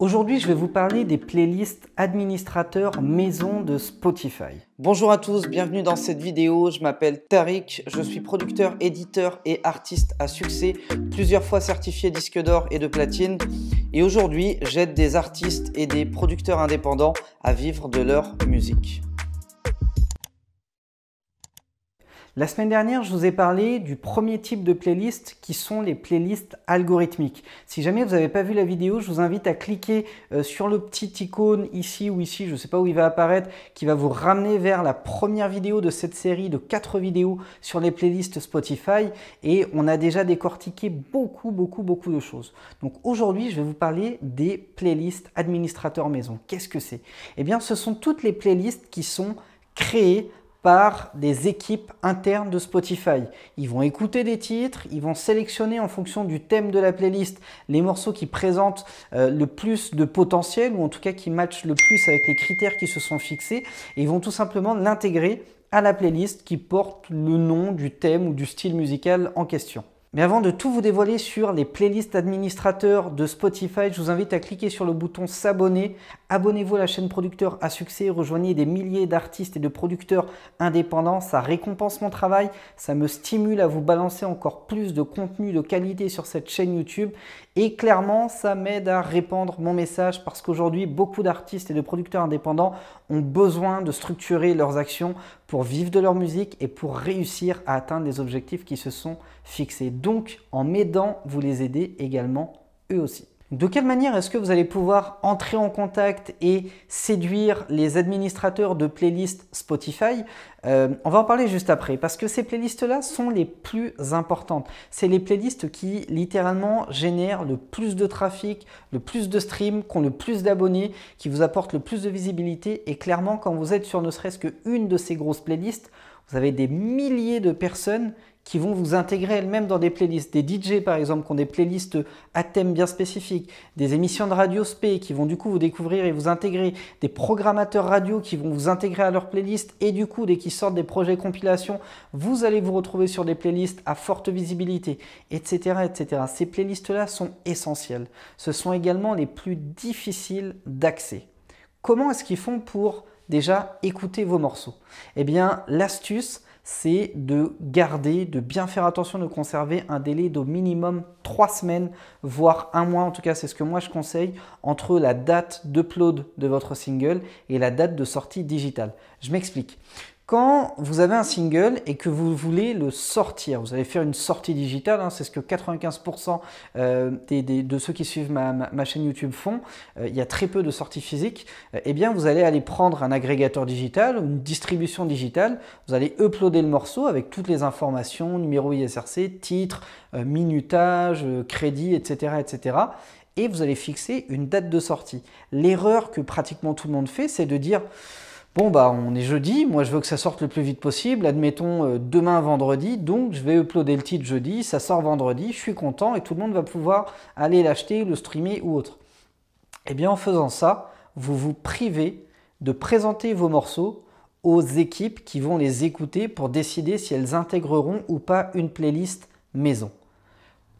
Aujourd'hui, je vais vous parler des playlists administrateurs maison de Spotify. Bonjour à tous, bienvenue dans cette vidéo. Je m'appelle Tariq, je suis producteur, éditeur et artiste à succès, plusieurs fois certifié disque d'or et de platine. Et aujourd'hui, j'aide des artistes et des producteurs indépendants à vivre de leur musique. La semaine dernière, je vous ai parlé du premier type de playlist qui sont les playlists algorithmiques. Si jamais vous n'avez pas vu la vidéo, je vous invite à cliquer euh, sur le petit icône ici ou ici, je ne sais pas où il va apparaître, qui va vous ramener vers la première vidéo de cette série de 4 vidéos sur les playlists Spotify et on a déjà décortiqué beaucoup, beaucoup, beaucoup de choses. Donc aujourd'hui, je vais vous parler des playlists administrateurs maison. Qu'est-ce que c'est Eh bien, ce sont toutes les playlists qui sont créées des équipes internes de Spotify. Ils vont écouter des titres, ils vont sélectionner en fonction du thème de la playlist les morceaux qui présentent euh, le plus de potentiel ou en tout cas qui matchent le plus avec les critères qui se sont fixés et ils vont tout simplement l'intégrer à la playlist qui porte le nom du thème ou du style musical en question. Mais avant de tout vous dévoiler sur les playlists administrateurs de Spotify, je vous invite à cliquer sur le bouton s'abonner Abonnez-vous à la chaîne Producteur à succès, rejoignez des milliers d'artistes et de producteurs indépendants, ça récompense mon travail, ça me stimule à vous balancer encore plus de contenu de qualité sur cette chaîne YouTube et clairement ça m'aide à répandre mon message parce qu'aujourd'hui beaucoup d'artistes et de producteurs indépendants ont besoin de structurer leurs actions pour vivre de leur musique et pour réussir à atteindre les objectifs qui se sont fixés. Donc en m'aidant, vous les aidez également eux aussi. De quelle manière est-ce que vous allez pouvoir entrer en contact et séduire les administrateurs de playlists Spotify euh, On va en parler juste après parce que ces playlists-là sont les plus importantes. C'est les playlists qui littéralement génèrent le plus de trafic, le plus de streams, qui ont le plus d'abonnés, qui vous apportent le plus de visibilité et clairement quand vous êtes sur ne serait-ce qu'une de ces grosses playlists, vous avez des milliers de personnes qui vont vous intégrer elles-mêmes dans des playlists. Des DJ par exemple qui ont des playlists à thème bien spécifique, des émissions de radio SP qui vont du coup vous découvrir et vous intégrer, des programmateurs radio qui vont vous intégrer à leur playlist et du coup dès qu'ils sortent des projets compilation, vous allez vous retrouver sur des playlists à forte visibilité, etc. etc. Ces playlists-là sont essentielles. Ce sont également les plus difficiles d'accès. Comment est-ce qu'ils font pour déjà écouter vos morceaux Eh bien l'astuce, c'est de garder, de bien faire attention de conserver un délai d'au minimum 3 semaines, voire un mois. En tout cas, c'est ce que moi je conseille entre la date d'upload de votre single et la date de sortie digitale. Je m'explique. Quand vous avez un single et que vous voulez le sortir, vous allez faire une sortie digitale, hein, c'est ce que 95% euh, de ceux qui suivent ma, chaîne YouTube font, euh, il y a très peu de sorties physiques, euh, eh bien vous allez aller prendre un agrégateur digital une distribution digitale, vous allez uploader le morceau avec toutes les informations, numéro ISRC, titre, minutage, crédit, etc. etc et vous allez fixer une date de sortie. L'erreur que pratiquement tout le monde fait, c'est de dire Bon, bah, on est jeudi, moi je veux que ça sorte le plus vite possible, admettons euh, demain vendredi, donc je vais uploader le titre jeudi, ça sort vendredi, je suis content et tout le monde va pouvoir aller l'acheter, le streamer ou autre. Eh bien, en faisant ça, vous vous privez de présenter vos morceaux aux équipes qui vont les écouter pour décider si elles intégreront ou pas une playlist maison.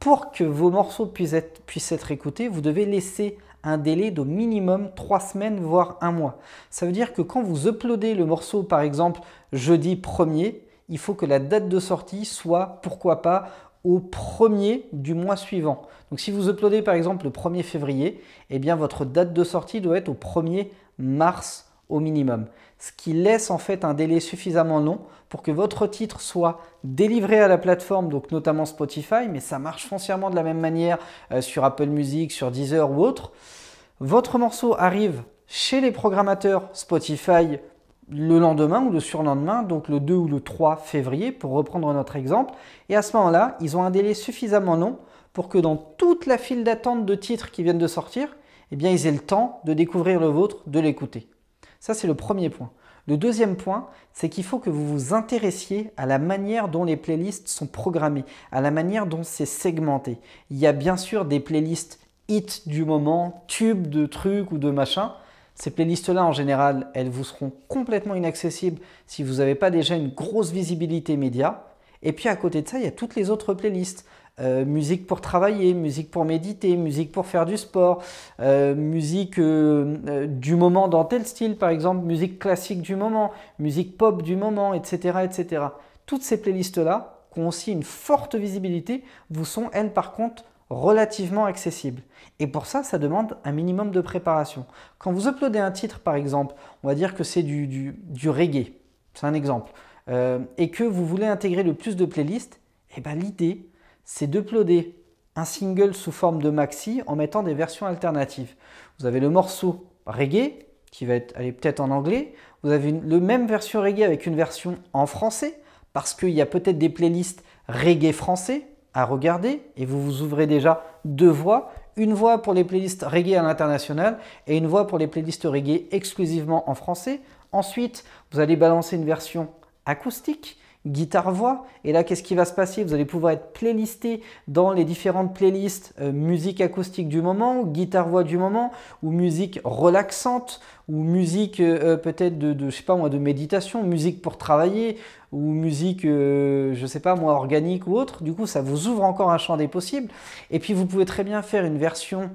Pour que vos morceaux puissent être, puissent être écoutés, vous devez laisser un délai de minimum 3 semaines, voire un mois. Ça veut dire que quand vous uploadez le morceau, par exemple, jeudi 1er, il faut que la date de sortie soit, pourquoi pas, au 1er du mois suivant. Donc si vous uploadez par exemple le 1er février, eh bien votre date de sortie doit être au 1er mars au minimum, ce qui laisse en fait un délai suffisamment long pour que votre titre soit délivré à la plateforme, donc notamment Spotify, mais ça marche foncièrement de la même manière euh, sur Apple Music, sur Deezer ou autre. Votre morceau arrive chez les programmateurs Spotify le lendemain ou le surlendemain, donc le 2 ou le 3 février pour reprendre notre exemple, et à ce moment-là, ils ont un délai suffisamment long pour que dans toute la file d'attente de titres qui viennent de sortir, eh bien, ils aient le temps de découvrir le vôtre, de l'écouter. Ça, c'est le premier point. Le deuxième point, c'est qu'il faut que vous vous intéressiez à la manière dont les playlists sont programmées, à la manière dont c'est segmenté. Il y a bien sûr des playlists hit du moment, tubes de trucs ou de machin. Ces playlists-là, en général, elles vous seront complètement inaccessibles si vous n'avez pas déjà une grosse visibilité média. Et puis à côté de ça, il y a toutes les autres playlists euh, musique pour travailler, musique pour méditer, musique pour faire du sport, euh, musique euh, du moment dans tel style par exemple, musique classique du moment, musique pop du moment, etc. etc. Toutes ces playlists-là, qui ont aussi une forte visibilité, vous sont elles par contre relativement accessibles. Et pour ça, ça demande un minimum de préparation. Quand vous uploadez un titre par exemple, on va dire que c'est du, reggae, c'est un exemple, et que vous voulez intégrer le plus de playlists, eh ben, l'idée c'est d'uploader un single sous forme de maxi en mettant des versions alternatives. Vous avez le morceau reggae qui va être, aller peut-être en anglais. Vous avez la le même version reggae avec une version en français parce qu'il y a peut-être des playlists reggae français à regarder et vous vous ouvrez déjà deux voix. Une voix pour les playlists reggae à l'international et une voix pour les playlists reggae exclusivement en français. Ensuite, vous allez balancer une version acoustique guitare-voix. Et là, qu'est-ce qui va se passer Vous allez pouvoir être playlisté dans les différentes playlists euh, musique acoustique du moment, guitare-voix du moment, ou musique relaxante, ou musique euh, euh, peut-être de, je sais pas moi, de méditation, musique pour travailler, ou musique, je sais pas moi, organique ou autre. Du coup, ça vous ouvre encore un champ des possibles. Et puis, vous pouvez très bien faire une version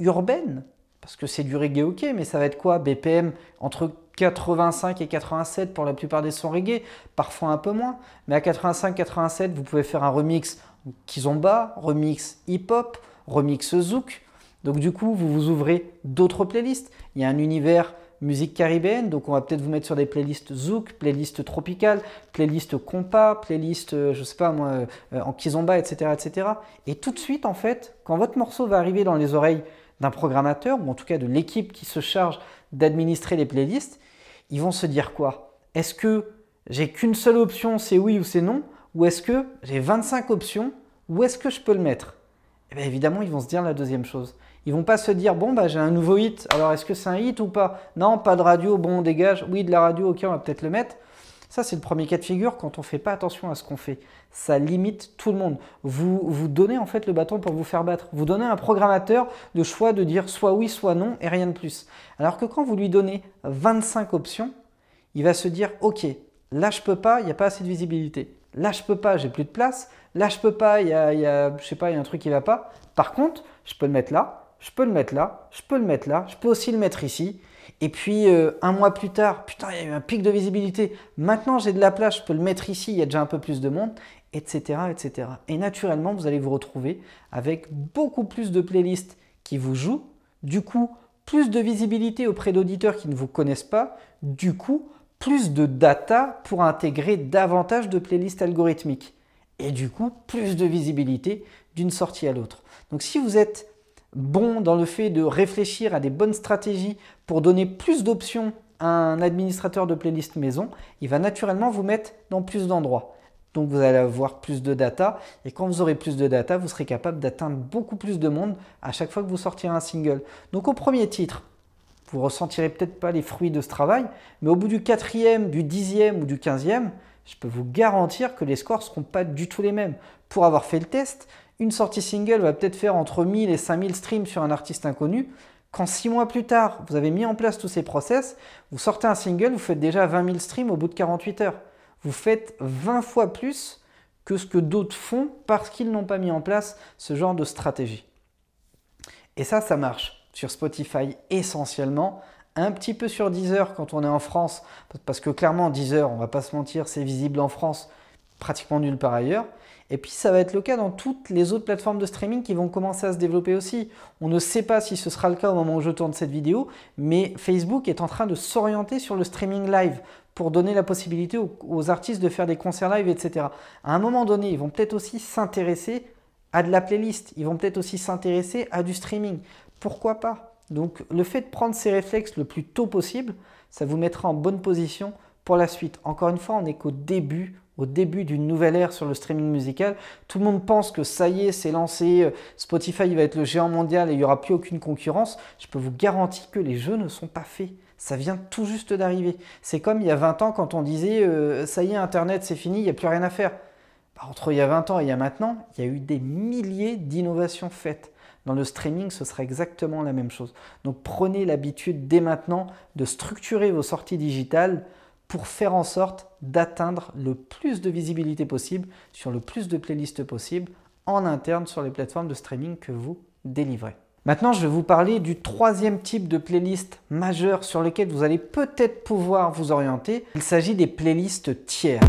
urbaine parce que c'est du reggae ok, mais ça va être quoi BPM entre 85 et 87 pour la plupart des sons reggae, parfois un peu moins. Mais à 85-87, vous pouvez faire un remix kizomba, remix hip-hop, remix zouk. Donc du coup, vous vous ouvrez d'autres playlists. Il y a un univers musique caribéenne, donc on va peut-être vous mettre sur des playlists zouk, playlists tropicales, playlists compas, playlists, euh, je sais pas moi, euh, euh, en kizomba, etc., etc. Et tout de suite, en fait, quand votre morceau va arriver dans les oreilles d'un programmateur, ou en tout cas de l'équipe qui se charge d'administrer les playlists, ils vont se dire quoi Est-ce que j'ai qu'une seule option, c'est oui ou c'est non Ou est-ce que j'ai 25 options Où est-ce que je peux le mettre eh bien, évidemment, ils vont se dire la deuxième chose. Ils vont pas se dire bon bah j'ai un nouveau hit, alors est-ce que c'est un hit ou pas Non, pas de radio, bon on dégage. Oui, de la radio, ok, on va peut-être le mettre. Ça, c'est le premier cas de figure quand on ne fait pas attention à ce qu'on fait. Ça limite tout le monde. Vous, vous donnez en fait le bâton pour vous faire battre. Vous donnez à un programmateur le choix de dire soit oui, soit non et rien de plus. Alors que quand vous lui donnez 25 options, il va se dire ok, là je peux pas, il n'y a pas assez de visibilité. Là je peux pas, j'ai plus de place. Là je peux pas, il y a, sais pas, il y a un truc qui ne va pas. Par contre, je peux le mettre là, je peux le mettre là, je peux le mettre là, je peux aussi le mettre ici. Et puis euh, un mois plus tard, putain, il y a eu un pic de visibilité. Maintenant, j'ai de la place, je peux le mettre ici, il y a déjà un peu plus de monde, etc., etc. Et naturellement, vous allez vous retrouver avec beaucoup plus de playlists qui vous jouent. Du coup, plus de visibilité auprès d'auditeurs qui ne vous connaissent pas. Du coup, plus de data pour intégrer davantage de playlists algorithmiques. Et du coup, plus de visibilité d'une sortie à l'autre. Donc si vous êtes bon dans le fait de réfléchir à des bonnes stratégies pour donner plus d'options à un administrateur de playlist maison, il va naturellement vous mettre dans plus d'endroits. Donc vous allez avoir plus de data et quand vous aurez plus de data, vous serez capable d'atteindre beaucoup plus de monde à chaque fois que vous sortirez un single. Donc au premier titre, vous ressentirez peut-être pas les fruits de ce travail, mais au bout du quatrième, du dixième ou du quinzième, je peux vous garantir que les scores ne seront pas du tout les mêmes. Pour avoir fait le test, une sortie single va peut-être faire entre 1000 et 5000 streams sur un artiste inconnu. Quand 6 mois plus tard, vous avez mis en place tous ces process, vous sortez un single, vous faites déjà 20 000 streams au bout de 48 heures. Vous faites 20 fois plus que ce que d'autres font parce qu'ils n'ont pas mis en place ce genre de stratégie. Et ça, ça marche sur Spotify essentiellement, un petit peu sur Deezer quand on est en France, parce que clairement Deezer, on va pas se mentir, c'est visible en France, pratiquement nulle part ailleurs. Et puis ça va être le cas dans toutes les autres plateformes de streaming qui vont commencer à se développer aussi. On ne sait pas si ce sera le cas au moment où je tourne cette vidéo, mais Facebook est en train de s'orienter sur le streaming live pour donner la possibilité aux, artistes de faire des concerts live, etc. À un moment donné, ils vont peut-être aussi s'intéresser à de la playlist, ils vont peut-être aussi s'intéresser à du streaming. Pourquoi pas Donc le fait de prendre ces réflexes le plus tôt possible, ça vous mettra en bonne position pour la suite. Encore une fois, on n'est qu'au début au début d'une nouvelle ère sur le streaming musical. Tout le monde pense que ça y est, c'est lancé, euh, Spotify va être le géant mondial et il n'y aura plus aucune concurrence. Je peux vous garantir que les jeux ne sont pas faits. Ça vient tout juste d'arriver. C'est comme il y a 20 ans quand on disait euh, ça y est, Internet c'est fini, il n'y a plus rien à faire. Bah, entre il y a 20 ans et il y a maintenant, il y a eu des milliers d'innovations faites. Dans le streaming, ce sera exactement la même chose. Donc prenez l'habitude dès maintenant de structurer vos sorties digitales pour faire en sorte d'atteindre le plus de visibilité possible sur le plus de playlists possible en interne sur les plateformes de streaming que vous délivrez. Maintenant, je vais vous parler du troisième type de playlist majeur sur lequel vous allez peut-être pouvoir vous orienter. Il s'agit des playlists tiers.